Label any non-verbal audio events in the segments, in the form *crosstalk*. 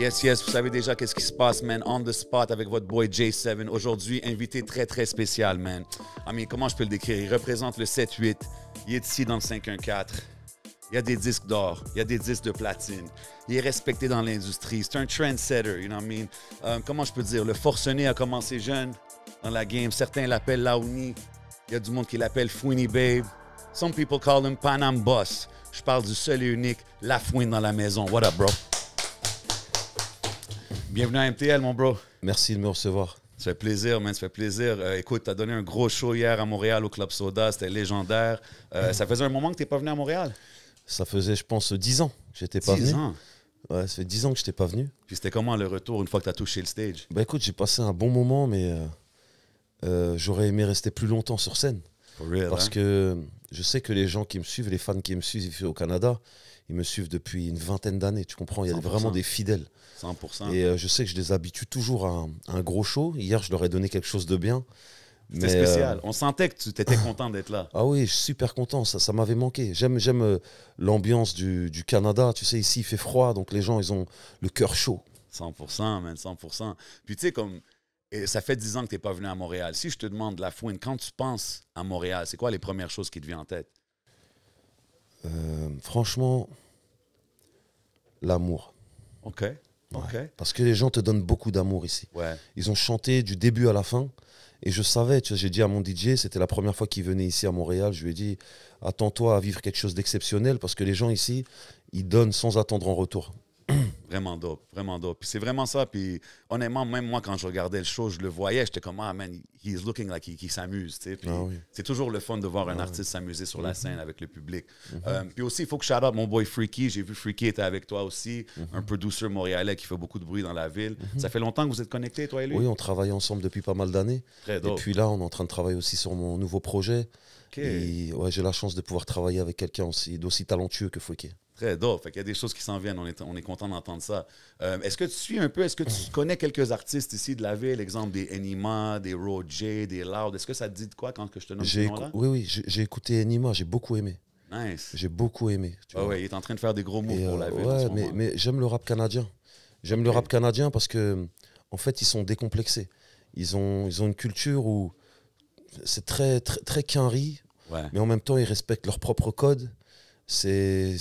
Yes, yes, vous savez déjà qu'est-ce qui se passe, man. On the spot avec votre boy J7. Aujourd'hui, invité très, très spécial, man. I mean, comment je peux le décrire? Il représente le 7-8. Il est ici dans le 514. Il y a des disques d'or, il y a des disques de platine. Il est respecté dans l'industrie. C'est un trendsetter, you know what I mean? Euh, comment je peux dire? Le forcené a commencé jeune dans la game. Certains l'appellent Laouni. Il y a du monde qui l'appelle Fouini Babe. Some people call him Panam Boss. Je parle du seul et unique La dans la maison. What up, bro? Bienvenue à MTL, mon bro. Merci de me recevoir. Ça fait plaisir, man. Ça fait plaisir. Euh, écoute, tu as donné un gros show hier à Montréal au Club Soda. C'était légendaire. Euh, ça faisait un moment que tu n'es pas venu à Montréal. Ça faisait, je pense, 10 ans que j'étais pas 10 venu. ans. Ouais, ça fait 10 ans que je n'étais pas venu. Puis c'était comment le retour une fois que tu as touché le stage Bah écoute, j'ai passé un bon moment, mais euh, j'aurais aimé rester plus longtemps sur scène. parce hein? que je sais que les gens qui me suivent, les fans qui me suivent au Canada, ils me suivent depuis une vingtaine d'années, tu comprends Il y a vraiment des fidèles. 100%. Et euh, je sais que je les habitue toujours à un, gros show. Hier, je leur ai donné quelque chose de bien. C'était spécial. Euh, On sentait que tu étais *laughs* content d'être là. Ah oui, je suis super content. Ça, ça m'avait manqué. J'aime, j'aime euh, l'ambiance du, Canada. Tu sais, ici, il fait froid, donc les gens, ils ont le cœur chaud. 100%, man, 100%. Puis tu sais, comme et ça fait 10 ans que tu n'es pas venu à Montréal. Si je te demande, La Fouine, quand tu penses à Montréal, c'est quoi les premières choses qui te viennent en tête euh, franchement, l'amour. Ok. Parce que les gens te donnent beaucoup d'amour ici. Ils ont chanté du début à la fin. Et je savais, j'ai dit à mon DJ, c'était la première fois qu'il venait ici à Montréal, je lui ai dit, attends-toi à vivre quelque chose d'exceptionnel, parce que les gens ici, ils donnent sans attendre en retour. Vraiment dope, vraiment dope. Puis c'est vraiment ça. Puis honnêtement, même moi, quand je regardais le show, je le voyais, j'étais comme, ah man, he's looking like he, s'amuse. Tu sais? Ah c'est toujours le fun de voir un ah artiste s'amuser sur la mhm. scène avec le public. Mhm. Euh, puis aussi, il faut que shout out mon boy Freaky. J'ai vu Freaky était avec toi aussi, mhm. un producer montréalais qui fait beaucoup de bruit dans la ville. Ça fait longtemps que vous êtes connectés, toi et lui Oui, on travaille ensemble depuis pas mal d'années. Et puis là, on est en train de travailler aussi sur mon nouveau projet. Et j'ai la chance de pouvoir travailler avec quelqu'un d'aussi talentueux que Freaky. Très y a des choses qui s'en viennent. On est, on est content d'entendre ça. Euh, est-ce que tu suis un peu, est-ce que tu mm. connais quelques artistes ici de la ville, exemple des Enima, des Roger, des Loud? Est-ce que ça te dit de quoi quand que je te nomme j'ai Oui, oui, j'ai, écouté Enima, j'ai beaucoup aimé. Nice. J'ai beaucoup aimé. Ah ouais, il est en train de faire des gros moves pour la euh, ville. Ouais, mais, mais, j'aime le rap canadien. J'aime le rap canadien parce que, en fait, ils sont décomplexés. Ils ont, ils ont une culture où c'est très, très, très quinri, mais en même temps, ils respectent leur propre code. c'est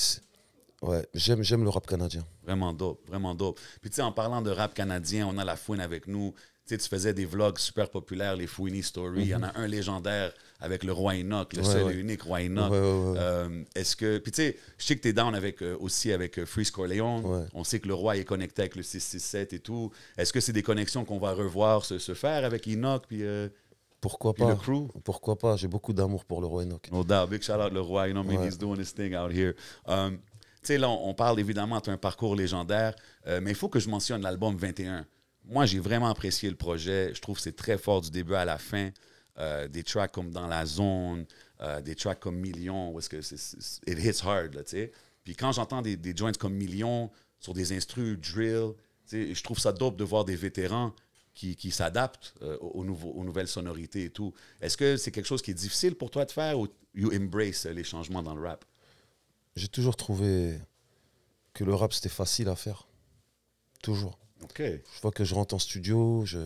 Ouais, j'aime, j'aime le rap canadien. Vraiment dope, vraiment dope. Puis tu sais, en parlant de rap canadien, on a la fouine avec nous. Tu sais, tu faisais des vlogs super populaires, les Fouini Story. Il y en a mhm. un légendaire avec le roi Enoch, le seul et unique roi Enoch. Euh, est-ce que. Puis tu sais, je sais que t'es down avec, euh, aussi avec euh, Freeze Corleone. On sait que le roi est connecté avec le 667 et tout. Est-ce que c'est des connexions qu'on va revoir se, se, faire avec Enoch? Puis. Euh, Pourquoi pas? Pourquoi pas? J'ai beaucoup d'amour pour le roi Enoch. No doubt. Big shout out le roi. You know, he's doing his thing out here. Um, là, on, parle évidemment d'un parcours légendaire, euh, mais il faut que je mentionne l'album 21. Moi, j'ai vraiment apprécié le projet. Je trouve que c'est très fort du début à la fin. Euh, des tracks comme Dans la zone, euh, des tracks comme Million, où est-ce que c'est, it hits hard, tu sais. Puis quand j'entends des, joints comme Million sur des instrus, drill, je trouve ça dope de voir des vétérans qui, qui s'adaptent aux, nouveaux, aux, nouvelles sonorités et tout. Est-ce que c'est quelque chose qui est difficile pour toi de faire ou you embrace les changements dans le rap? J'ai toujours trouvé que le rap, c'était facile à faire. Toujours. Je vois que je rentre en studio, je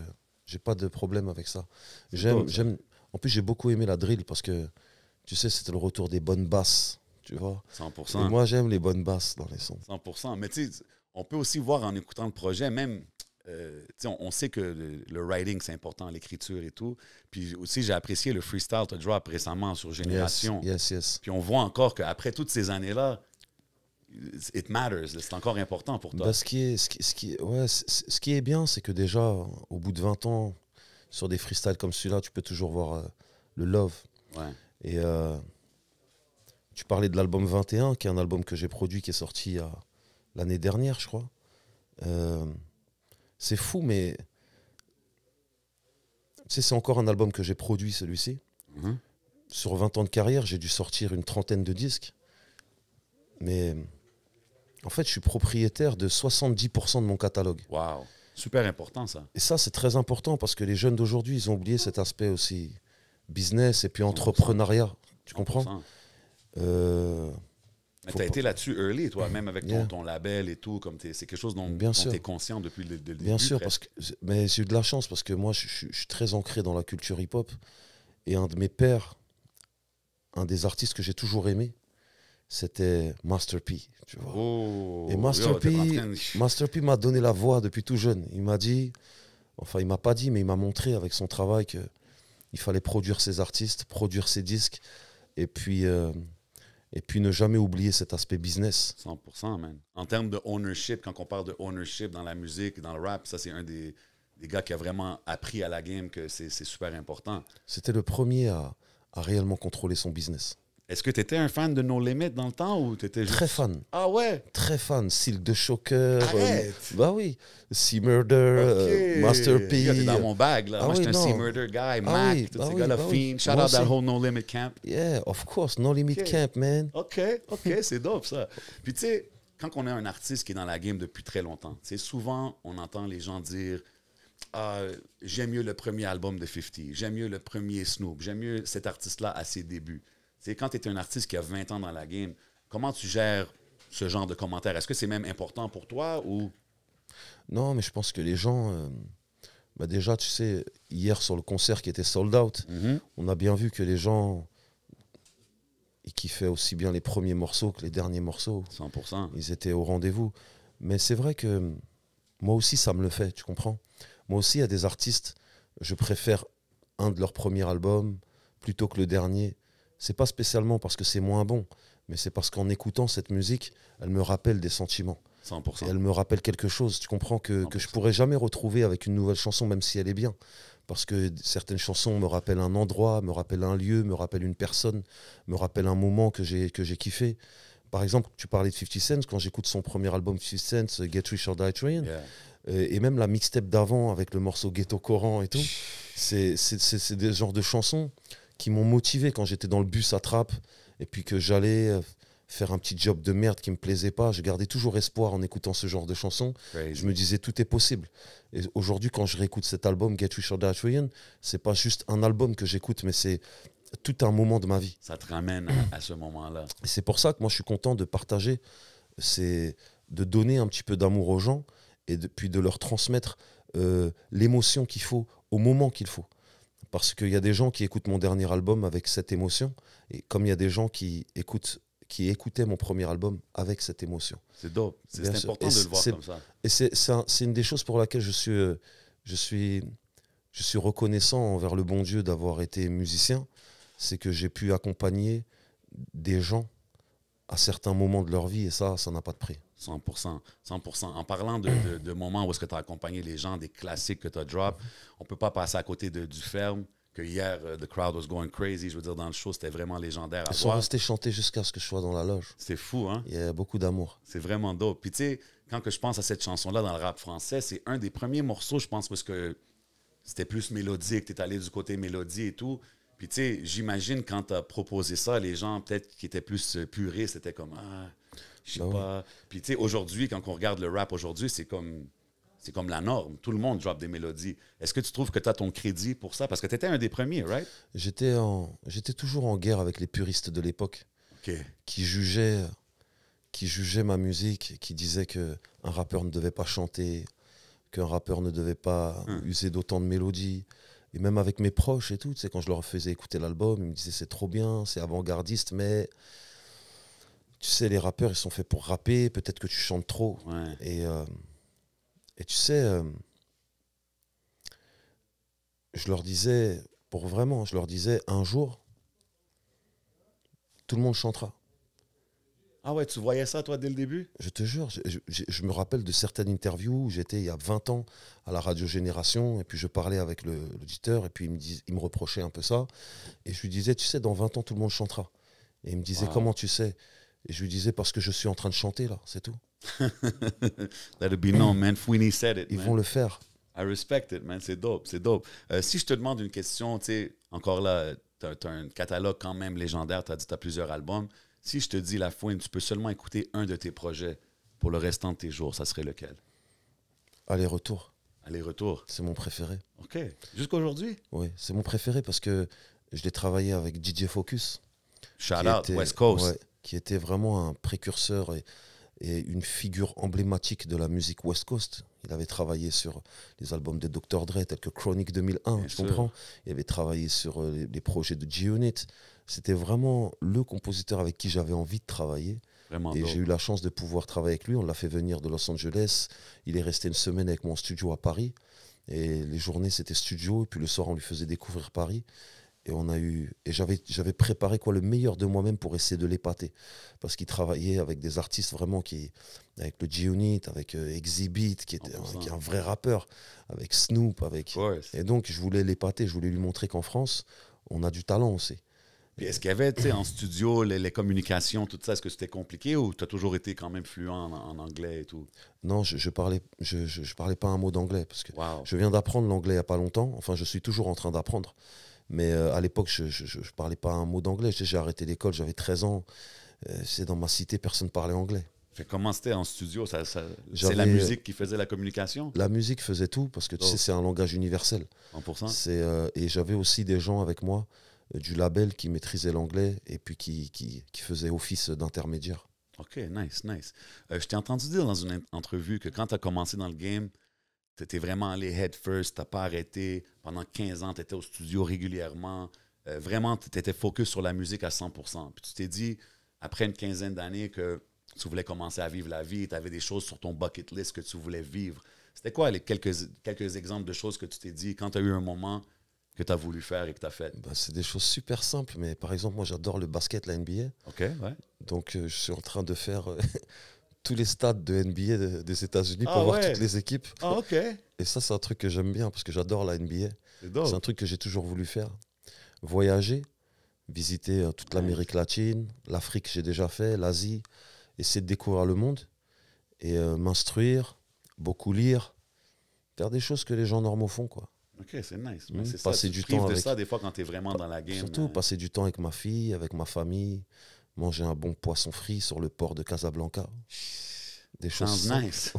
j'ai pas de problème avec ça. J'aime, j'aime. En plus, j'ai beaucoup aimé la drill parce que, tu sais, c'était le retour des bonnes basses, tu vois. 100%. moi, j'aime les bonnes basses dans les sons. 100%. Mais tu sais, on peut aussi voir en écoutant le projet, même euh, on, on, sait que le, writing, c'est important, l'écriture et tout. Puis aussi, j'ai apprécié le freestyle to drop récemment sur Génération. Puis on voit encore qu'après toutes ces années-là, it matters, c'est encore important pour toi. Ben, ce, qui est, ce, qui, ouais, ce, qui est bien, c'est que déjà, au bout de 20 ans, sur des freestyles comme celui-là, tu peux toujours voir euh, le love. Et euh, tu parlais de l'album 21, qui est un album que j'ai produit, qui est sorti l'année dernière, je crois. C'est fou, mais. c'est encore un album que j'ai produit, celui-ci. Mhm. Sur 20 ans de carrière, j'ai dû sortir une trentaine de disques. Mais en fait, je suis propriétaire de 70% de mon catalogue. Waouh! Super important, ça. Et ça, c'est très important parce que les jeunes d'aujourd'hui, ils ont oublié cet aspect aussi business et puis entrepreneuriat. Tu comprends? Mais tu été là-dessus early, toi, même avec ton, label et tout. comme C'est quelque chose dont tu es conscient depuis le, début. Bien sûr, parce que, mais j'ai eu de la chance parce que moi, je, suis très ancré dans la culture hip-hop. Et un de mes pères, un des artistes que j'ai toujours aimé, c'était Master P. Oh, et Master, P, Master P m'a donné la voix depuis tout jeune. Il m'a dit, enfin, il m'a pas dit, mais il m'a montré avec son travail qu'il fallait produire ses artistes, produire ses disques, et puis euh, et puis ne jamais oublier cet aspect business. 100%, man. En termes de ownership, quand on parle de ownership dans la musique, dans le rap, ça c'est un des, gars qui a vraiment appris à la game que c'est super important. C'était le premier à réellement contrôler son business. Est-ce que tu étais un fan de No Limit dans le temps ou étais juste... Très fan. Ah ouais Très fan. Silk de Shocker. Euh, bah oui. Sea Murder, Masterpiece. euh, Master P. dans mon bag là. Ah Moi, oui, j'étais un Sea Murder guy, ah Mac, oui, tous bah ces gars bah Fiend. Shout out that whole No Limit camp. Yeah, of course. No Limit camp, man. OK, OK, *laughs* c'est dope ça. Puis tu sais, quand on a un artiste qui est dans la game depuis très longtemps, tu sais, souvent, on entend les gens dire... Ah, j'aime mieux le premier album de 50, j'aime mieux le premier Snoop, j'aime mieux cet artiste-là à ses débuts. C'est quand tu es un artiste qui a 20 ans dans la game, comment tu gères ce genre de commentaires? Est-ce que c'est même important pour toi ou. Non, mais je pense que les gens. Euh, bah déjà, tu sais, hier sur le concert qui était sold out, mhm. on a bien vu que les gens. qui fait aussi bien les premiers morceaux que les derniers morceaux. 100%. Ils étaient au rendez-vous. Mais c'est vrai que euh, moi aussi, ça me le fait, tu comprends Moi aussi, il y a des artistes, je préfère un de leurs premiers albums plutôt que le dernier c'est pas spécialement parce que c'est moins bon, mais c'est parce qu'en écoutant cette musique, elle me rappelle des sentiments. 100%. elle me rappelle quelque chose. Tu comprends que, que je pourrais jamais retrouver avec une nouvelle chanson, même si elle est bien. Parce que certaines chansons me rappellent un endroit, me rappellent un lieu, me rappellent une personne, me rappellent un moment que j'ai kiffé. Par exemple, tu parlais de 50 Cent, quand j'écoute son premier album 50 Cent, euh, Get Rich or Die Trying, euh, et même la mixtape d'avant avec le morceau Ghetto Coran et tout, c'est des genres de chansons qui m'ont motivé quand j'étais dans le bus à Trappe et puis que j'allais euh, faire un petit job de merde qui me plaisait pas. Je gardais toujours espoir en écoutant ce genre de chansons. Je me disais tout est possible. Et aujourd'hui, quand je réécoute cet album Get Rich or Die c'est pas juste un album que j'écoute, mais c'est tout un moment de ma vie. Ça te ramène à, ce moment-là. C'est pour ça que moi, je suis content de partager, c'est de donner un petit peu d'amour aux gens et depuis puis de leur transmettre euh, l'émotion qu'il faut au moment qu'il faut parce qu'il y a des gens qui écoutent mon dernier album avec cette émotion, et comme il y a des gens qui écoutent qui écoutaient mon premier album avec cette émotion. C'est dope, c'est important de le voir comme ça. Et c'est une des choses pour laquelle je suis, euh, je suis, je suis reconnaissant envers le bon Dieu d'avoir été musicien, c'est que j'ai pu accompagner des gens à certains moments de leur vie, et ça, ça n'a pas de prix. 100%. 100%. En parlant de, moments où est-ce que tu as accompagné les gens, des classiques que tu as drop, on peut pas passer à côté du ferme que hier, euh, the crowd was going crazy. Je veux dire, dans le show, c'était vraiment légendaire. À Ils sont restés chanter jusqu'à ce que je sois dans la loge. C'est fou, hein? Il y a beaucoup d'amour. C'est vraiment dope. Puis tu sais, quand que je pense à cette chanson-là dans le rap français, c'est un des premiers morceaux, je pense, parce que c'était plus mélodique. Tu es allé du côté mélodie et tout. Puis tu sais, j'imagine quand tu as proposé ça, les gens peut-être qui étaient plus euh, puristes c'était comme Ah, je sais ben pas. Puis tu sais, aujourd'hui, quand on regarde le rap aujourd'hui, c'est comme. C'est comme la norme. Tout le monde drop des mélodies. Est-ce que tu trouves que tu as ton crédit pour ça? Parce que tu étais un des premiers, right? J'étais, en... J'étais toujours en guerre avec les puristes de l'époque qui, jugeaient... qui jugeaient ma musique, qui disaient qu'un rappeur ne devait pas chanter, qu'un rappeur ne devait pas hum. user d'autant de mélodies. Et même avec mes proches et tout, quand je leur faisais écouter l'album, ils me disaient c'est trop bien, c'est avant-gardiste, mais tu sais, les rappeurs, ils sont faits pour rapper, peut-être que tu chantes trop. Et, euh, et tu sais, euh, je leur disais, pour vraiment, je leur disais, un jour, tout le monde chantera. Ah ouais, tu voyais ça, toi, dès le début Je te jure, je, me rappelle de certaines interviews où j'étais il y a 20 ans à la Radio Génération, et puis je parlais avec l'auditeur, et puis il me, il me reprochait un peu ça. Et je lui disais, tu sais, dans 20 ans, tout le monde chantera. Et il me disait, comment tu sais et je lui disais, parce que je suis en train de chanter là, c'est tout. *laughs* That'll be known, man. said it. Ils vont le faire. I respect it, man. C'est dope, c'est dope. Euh, si je te demande une question, tu sais, encore là, tu as, un catalogue quand même légendaire, tu as dit tu as plusieurs albums. Si je te dis La Fouine, tu peux seulement écouter un de tes projets pour le restant de tes jours, ça serait lequel Aller-retour. Aller-retour. C'est mon préféré. OK. Jusqu'aujourd'hui? Oui, c'est mon préféré parce que je l'ai travaillé avec DJ Focus. Shout out, West Coast qui était vraiment un précurseur et, une figure emblématique de la musique West Coast. Il avait travaillé sur les albums de Dr. Dre, tels que Chronic 2001, je comprends. Il avait travaillé sur euh, les, projets de G-Unit. C'était vraiment le compositeur avec qui j'avais envie de travailler. et j'ai eu la chance de pouvoir travailler avec lui. On l'a fait venir de Los Angeles. Il est resté une semaine avec mon studio à Paris. Et les journées, c'était studio. Et puis le soir, on lui faisait découvrir Paris. Et on a eu et j'avais j'avais préparé quoi le meilleur de moi-même pour essayer de l'épater parce qu'il travaillait avec des artistes vraiment qui avec le G-Unit, avec euh, Exhibit qui était un, est un vrai rappeur, avec Snoop, avec et donc je voulais l'épater, je voulais lui montrer qu'en France on a du talent aussi. Puis est-ce qu'il y avait en studio les, communications, tout ça, est-ce que c'était compliqué ou tu as toujours été quand même fluent en, anglais et tout Non, je, je parlais, je, je, parlais pas un mot d'anglais parce que je viens d'apprendre l'anglais il n'y a pas longtemps. Enfin, je suis toujours en train d'apprendre. Mais euh, à l'époque, je ne parlais pas un mot d'anglais. J'ai arrêté l'école, j'avais 13 ans. Euh, c'est dans ma cité, personne ne parlait anglais. Fait comment c'était en studio ça, C'est la musique qui faisait la communication La musique faisait tout, parce que tu sais, oh. c'est un langage universel. 100%. Euh, et j'avais aussi des gens avec moi du label qui maîtrisaient l'anglais et puis qui, qui, qui faisaient office d'intermédiaire. OK, nice, nice. je t'ai entendu dire dans une entrevue que quand tu as commencé dans le game, étais vraiment allé head first, t'as pas arrêté. Pendant 15 ans, tu étais au studio régulièrement. Euh, vraiment, tu étais focus sur la musique à 100%. Puis tu t'es dit, après une quinzaine d'années, que tu voulais commencer à vivre la vie, tu avais des choses sur ton bucket list que tu voulais vivre. C'était quoi les quelques, quelques exemples de choses que tu t'es dit quand tu as eu un moment que tu as voulu faire et que tu as fait bah, C'est des choses super simples, mais par exemple, moi j'adore le basket, la NBA. Ok, ouais. Donc euh, je suis en train de faire. Euh, tous les stades de NBA des États-Unis pour ah voir toutes les équipes. Ah, ok. Et ça, c'est un truc que j'aime bien parce que j'adore la NBA. C'est un truc que j'ai toujours voulu faire. Voyager, visiter euh, toute l'Amérique latine, l'Afrique, j'ai déjà fait, l'Asie, essayer de découvrir le monde et euh, m'instruire, beaucoup lire, faire des choses que les gens normaux font, quoi. Ok, c'est nice. Mmh, passer ça, du temps avec... ça des fois quand tu vraiment dans la game. Surtout euh. passer du temps avec ma fille, avec ma famille, manger un bon poisson frit sur le port de Casablanca. Des choses nice.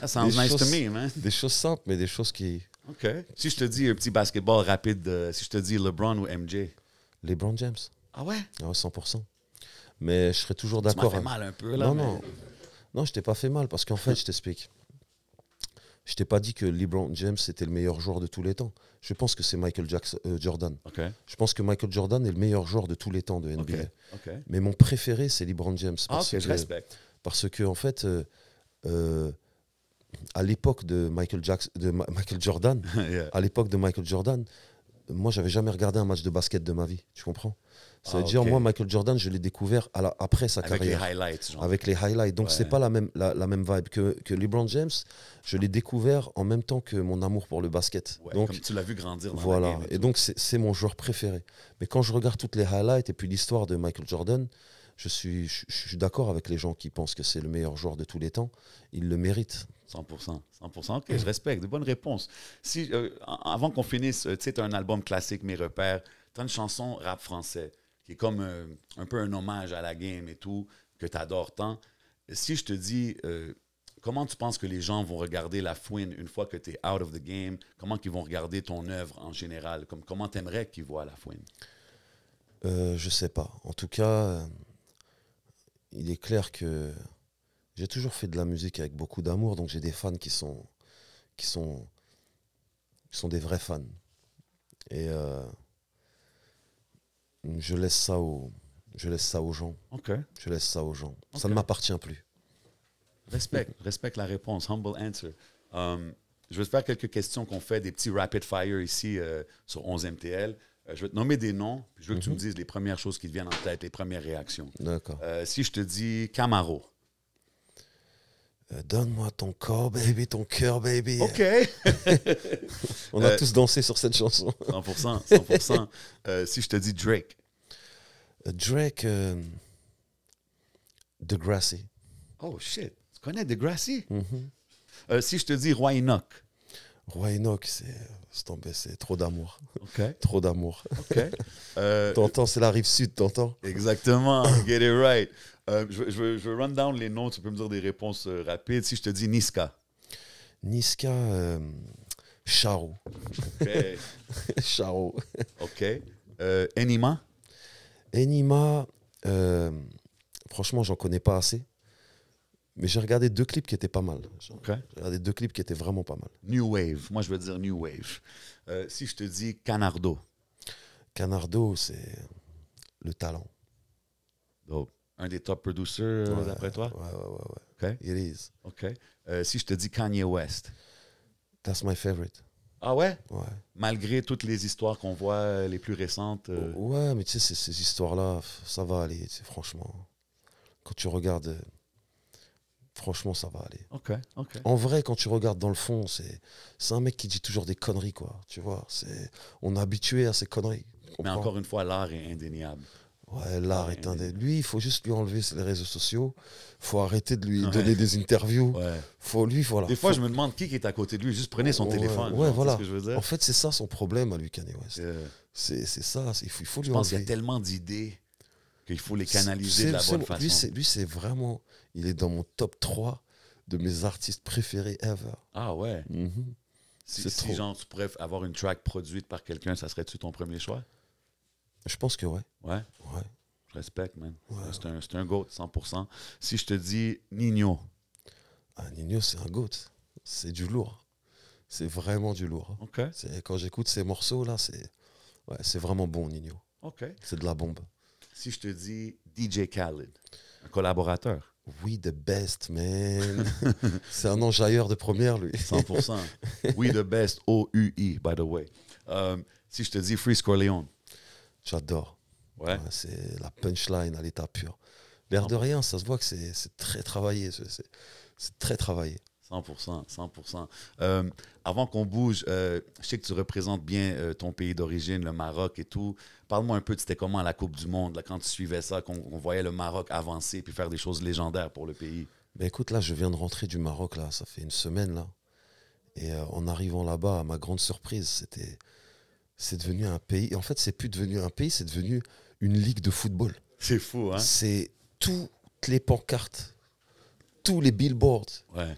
That *laughs* sounds nice choses, to me, man. Des choses simples, mais des choses qui. OK. Si je te dis un petit basketball rapide, euh, si je te dis LeBron ou MJ LeBron James. Ah ouais 100%. Ah mais je serais toujours d'accord. Tu fait mal un peu, là. Non, non. Non, je t'ai pas fait mal parce qu'en fait, je t'explique. Je t'ai pas dit que LeBron James était le meilleur joueur de tous les temps. Je pense que c'est Michael euh, Jordan. Je pense que Michael Jordan est le meilleur joueur de tous les temps de NBA. Mais mon préféré, c'est LeBron James. Ah, parce que, Parce que, en fait, euh, euh, à l'époque de *laughs* à l'époque de Michael Jordan, moi, j'avais jamais regardé un match de basket de ma vie, tu comprends Ça ah, veut dire, moi, Michael Jordan, je l'ai découvert après sa carrière. Avec les highlights. Avec les highlights. Donc, c'est pas la même, la, même vibe que, LeBron James. Je l'ai découvert en même temps que mon amour pour le basket. donc, tu l'as vu grandir. voilà. et, donc, c'est mon joueur préféré. Mais quand je regarde toutes les highlights et puis l'histoire de Michael Jordan, je suis, je suis d'accord avec les gens qui pensent que c'est le meilleur joueur de tous les temps. Il le mérite. 100%, 100%. OK, je respecte. De bonnes réponses. Si, euh, avant qu'on finisse, euh, tu sais, tu as un album classique, Mes repères. Tu as une chanson rap français qui est comme euh, un peu un hommage à la game et tout, que tu adores tant. Si je te dis, comment tu penses que les gens vont regarder La Fouine une fois que tu es out of the game? Comment ils vont regarder ton œuvre en général? Comme, comment aimerais qu'ils voient La Fouine? Je je sais pas. En tout cas, il est clair que j'ai toujours fait de la musique avec beaucoup d'amour, donc j'ai des fans qui sont, qui sont, sont des vrais fans. Et euh, je laisse ça aux, je laisse ça aux gens. OK. Je laisse ça aux gens. Ça ne m'appartient plus. Respect, *laughs* Respect la réponse. Humble answer. Um, je vais te faire quelques questions qu'on fait, des petits rapid fire ici euh, sur 11 MTL. Euh, je vais te nommer des noms, puis je veux que tu mhm. me dises les premières choses qui te viennent en tête, les premières réactions. D'accord. si je te dis Camaro. Euh, donne-moi ton corps, baby, ton cœur, baby. Ok. *laughs* On a euh, tous dansé sur cette chanson. 100%, 100%. *laughs* Euh, si je te dis Drake. Drake, euh, Degrassi. Oh shit, tu connais Degrassi? Mm-hmm. si je te dis Roy Enoch. Roi Enoch, c'est trop d'amour. *laughs* trop d'amour. *laughs* Euh, t'entends, c'est la rive sud, t'entends Exactement, *laughs* get it right. Euh, je, je, run down les noms, tu peux me dire des réponses euh, rapides. Si je te dis Niska. Niska, Charo. Okay. Charo. Ok. Enima Enima, franchement, j'en connais pas assez. Mais j'ai regardé deux clips qui étaient pas mal. J'ai regardé deux clips qui étaient vraiment pas mal. New Wave. Moi, je veux dire New Wave. Euh, si je te dis Canardo. Canardo, c'est le talent. un des top producers, euh, Après d'après toi? Ouais, ouais, ouais. ouais. OK. It OK. Euh, si je te dis Kanye West. That's my favorite. Ah ouais? Ouais. Malgré toutes les histoires qu'on voit, les plus récentes. Ouais, mais tu sais, ces, ces histoires-là, ça va aller, franchement. Quand tu regardes Franchement, ça va aller. En vrai, quand tu regardes dans le fond, c'est un mec qui dit toujours des conneries, quoi. Tu vois, c'est on est habitué à ces conneries. Mais encore une fois, l'art est indéniable. Ouais, l'art est indéniable. Lui, il faut juste lui enlever les réseaux sociaux. Il faut arrêter de lui donner des interviews. Ouais. Faut lui, voilà. Des fois, je me demande qui est à côté de lui. Juste prenez son téléphone. Ouais, voilà. En fait, c'est ça son problème à lui, Kanye West. Euh. C'est ça. Il faut, il faut je pense qu'il y a tellement d'idées il faut les canaliser de la bonne façon. Lui, c'est vraiment, il est dans mon top 3 de mes artistes préférés ever. Ah ouais. Mhm. Si, genre tu pourrais avoir une track produite par quelqu'un, ça serait-tu ton premier choix? Je pense que ouais. Ouais? Ouais. Je respecte, man. c'est un, GOAT, 100%. Si je te dis Nino. Ah, Nino, c'est un GOAT. C'est du lourd. C'est vraiment du lourd. Quand j'écoute ces morceaux-là, c'est vraiment bon, Nino. C'est de la bombe. Si je te dis DJ Khaled, un collaborateur. Oui, the best, man. *laughs* c'est un enjailleur de première, lui. 100%. Oui, *laughs* the best, O-U-I, by the way. Euh, si je te dis Free Corleone. J'adore. Ouais. c'est la punchline à l'état pur. L'air ah de rien, ça se voit que c'est très travaillé. C'est très travaillé. 100%, 100%. Euh, avant qu'on bouge, euh, je sais que tu représentes bien euh, ton pays d'origine, le Maroc et tout. Parle-moi un peu, c'était comment la Coupe du Monde, là, quand tu suivais ça, qu'on voyait le Maroc avancer puis faire des choses légendaires pour le pays. Ben écoute, là, je viens de rentrer du Maroc, là, ça fait une semaine, là. Et en arrivant là-bas, à ma grande surprise, c'était, c'est devenu un pays. en fait, c'est plus devenu un pays, c'est devenu une ligue de football. C'est fou, hein C'est toutes les pancartes, tous les billboards. Ouais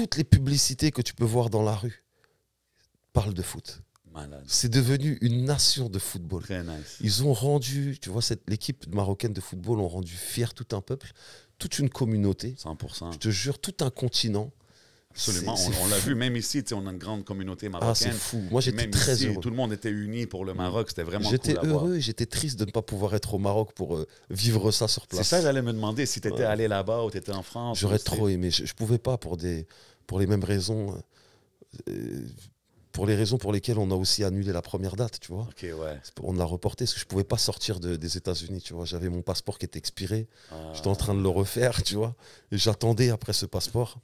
toutes les publicités que tu peux voir dans la rue parlent de foot. C'est devenu une nation de football. Très nice. Ils ont rendu, tu vois, cette l'équipe marocaine de football ont rendu fier tout un peuple, toute une communauté. 100%. Je te jure, tout un continent. Absolument, on, l'a vu même ici, on a une grande communauté ah, marocaine. Ah, fou. Moi j'étais très heureux. Tout le monde était uni pour le Maroc, c'était vraiment J'étais heureux et j'étais triste de ne pas pouvoir être au Maroc pour euh, vivre ça sur place. C'est ça, j'allais me demander si tu étais allé là-bas ou tu en France. J'aurais trop aimé, je, ne pouvais pas pour des pour les mêmes raisons, euh, euh, pour les raisons pour lesquelles on a aussi annulé la première date, tu vois. Ok ouais. On l'a reporté parce que je pouvais pas sortir des États-Unis, tu vois. J'avais mon passeport qui était expiré. Ah. J'étais en train de le refaire, *laughs* tu vois. j'attendais après ce passeport.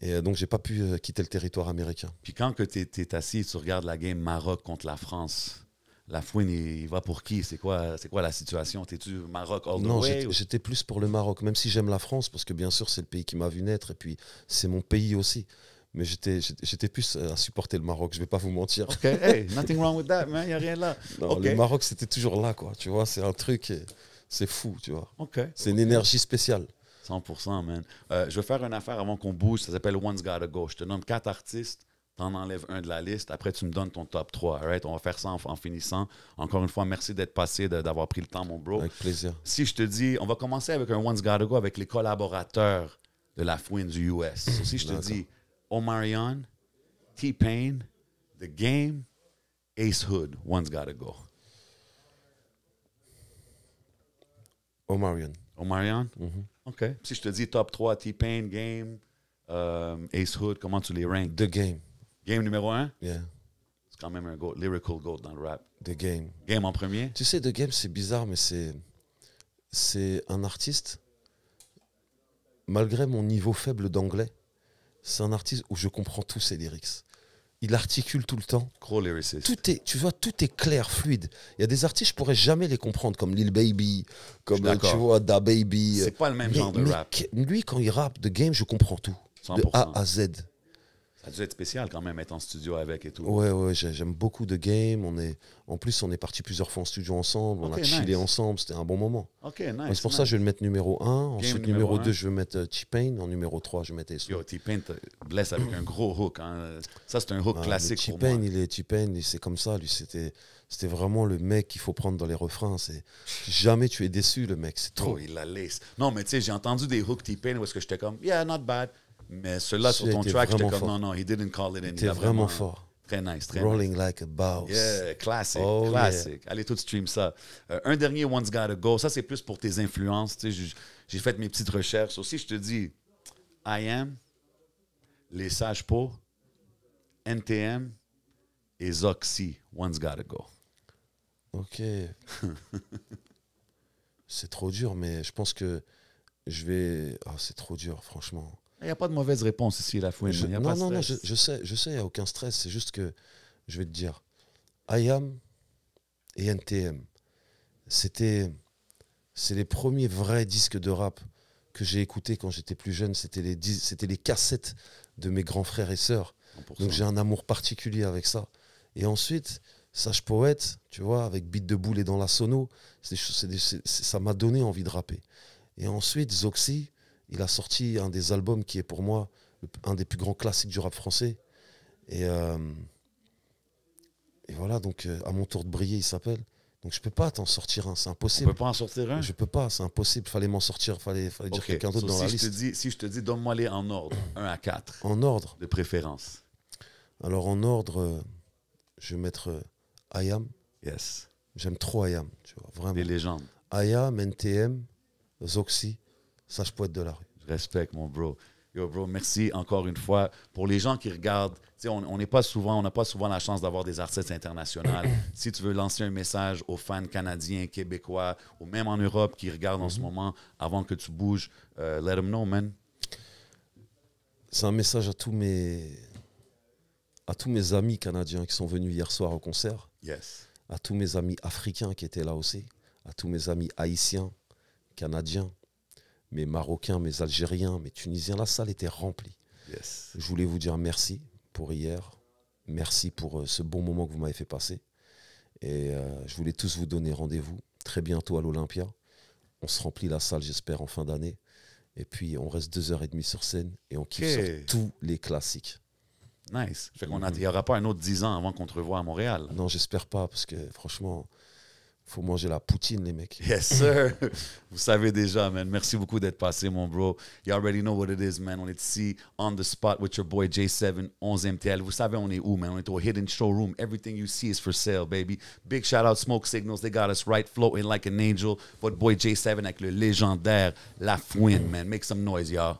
Et euh, donc, j'ai pas pu quitter le territoire américain. Puis quand tu es, es, assis, tu regardes la game Maroc contre la France, la fouine, il va pour qui C'est quoi, c'est quoi la situation T'es-tu Maroc all the Non, way, j'étais, j'étais plus pour le Maroc, même si j'aime la France, parce que bien sûr, c'est le pays qui m'a vu naître, et puis c'est mon pays aussi. Mais j'étais, j'étais plus à supporter le Maroc, je vais pas vous mentir. Ok, hey, nothing wrong with that, man, il n'y a rien là. Le Maroc, c'était toujours là, quoi. Tu vois, c'est un truc, c'est fou, tu vois. Ok. C'est une énergie spéciale. 100%, man. Euh, je vais faire une affaire avant qu'on bouge, ça s'appelle One's Gotta Go. Je te nomme quatre artistes t'en enlèves un de la liste, après tu me donnes ton top 3. Right? On va faire ça en, finissant. Encore une fois, merci d'être passé, d'avoir pris le temps, mon bro. Avec plaisir. Si je te dis, on va commencer avec un One's Gotta Go avec les collaborateurs de la fouine du US. *coughs* si je te dis Omarion, T-Pain, The Game, Ace Hood, One's Gotta Go. Omarion. Omarion? Mm-hmm. OK. Si je te dis top 3, T-Pain, Game, euh, Ace Hood, comment tu les ranks? The Game. Game numéro un? Yeah. C'est quand même un lyrical goat dans le rap. The Game. Game en premier? Tu sais, The Game, c'est bizarre, mais c'est. C'est un artiste, malgré mon niveau faible d'anglais, c'est un artiste où je comprends tous ses lyrics. Il articule tout le temps. Gros lyriciste. Tout est, tu vois, tout est clair, fluide. Il y a des artistes, je pourrais jamais les comprendre, comme Lil Baby, comme tu Da Baby. C'est pas le même genre de rap. Lui, quand il rappe The game, je comprends tout. De A à Z. Ça a dû être spécial quand même, être en studio avec et tout. Ouais, ouais, j'aime beaucoup de Game. On est, en plus, on est parti plusieurs fois en studio ensemble. on a chillé ensemble. C'était un bon moment. Ok, nice. c'est pour ça que je vais le mettre numéro 1. Ensuite, numéro, 2, je vais mettre euh, T-Pain. En numéro 3, je vais mettre Yo, T-Pain blesse avec un gros hook. Hein. Ça, c'est un hook ah, classique pour moi. Il est, T-Pain, c'est comme ça. Lui, c'était c'était vraiment le mec qu'il faut prendre dans les refrains. jamais tu es déçu, le mec. C'est trop. Oh, il la laisse. Non, mais tu sais, j'ai entendu des hooks T-Pain où est-ce que j'étais comme, yeah, not bad. Mais celui-là, sur ton track, comme, non, non, he didn't call it in. il vraiment, vraiment fort. Très nice, Rolling like a boss. Yeah, classic oh, classic Allez tout stream ça. Euh, un dernier One's Gotta Go. Ça, c'est plus pour tes influences. J'ai fait mes petites recherches. Aussi, je te dis, I Am, Les Sages Pots, NTM et Zoxy, One's Gotta Go. OK. *laughs* c'est trop dur, mais je pense que je vais... Oh, c'est trop dur, franchement. Il n'y a pas de mauvaise réponse ici, la fouine. non, non, non, je, sais, je sais, il n'y a aucun stress. C'est juste que je vais te dire, IAM et NTM, c'était, c'est les premiers vrais disques de rap que j'ai écoutés quand j'étais plus jeune. C'était les, c'était les cassettes de mes grands frères et sœurs. Donc j'ai un amour particulier avec ça. Et ensuite, Sage Poète, tu vois, avec Beat de Boule et dans la sono, c'est ça m'a donné envie de rapper. Et ensuite, Zoxy, il a sorti un des albums qui est pour moi un des plus grands classiques du rap français. Et, euh, et voilà, donc euh, à mon tour de briller, il s'appelle. Donc je peux pas t'en sortir un, c'est impossible. Tu peux pas en sortir un Je peux pas, c'est impossible. Fallait m'en sortir, fallait, fallait dire quelqu'un d'autre dans la liste. si je te dis, donne-moi les en ordre, 1 à 4. *clears throat* En ordre De préférence. Alors en ordre, euh, je vais mettre Ayam. Yes. J'aime trop Ayam, tu vois, vraiment. les légendes. Ayam, NTM, Zoxy. Sache être de la rue. respecte mon bro. Yo, bro, merci encore une fois. Pour les gens qui regardent, on n'est pas souvent, on n'a pas souvent la chance d'avoir des artistes internationaux. *clears throat* si tu veux lancer un message aux fans canadiens, québécois, ou même en Europe qui regardent en ce mhm. moment, avant que tu bouges, euh, let them know, man. C'est un message à tous mes à tous mes amis canadiens qui sont venus hier soir au concert. Yes. À tous mes amis africains qui étaient là aussi. À tous mes amis haïtiens, canadiens, mes Marocains, mes Algériens, mes Tunisiens. La salle était remplie. Je voulais vous dire merci pour hier. Merci pour euh, ce bon moment que vous m'avez fait passer. Et euh, je voulais tous vous donner rendez-vous très bientôt à l'Olympia. On se remplit la salle, j'espère, en fin d'année. Et puis, on reste deux heures et demie sur scène et on kiffe tous les classiques. Nice. Il n'y aura pas un autre dix ans avant qu'on te revoie à Montréal. Non, j'espère pas, parce que franchement, faut manger la poutine, les mecs. Yes, sir. *laughs* Vous savez déjà, man. Merci beaucoup d'être passé, mon bro. You already know what it is, man. On est ici, on the spot with your boy J7, 11MTL. Vous savez, on est où, man? On est au Hidden Showroom. Everything you see is for sale, baby. Big shout out Smoke Signals. They got us right floating like an angel. Votre boy J7 avec le légendaire La Fouine, man. Make some noise, y'all.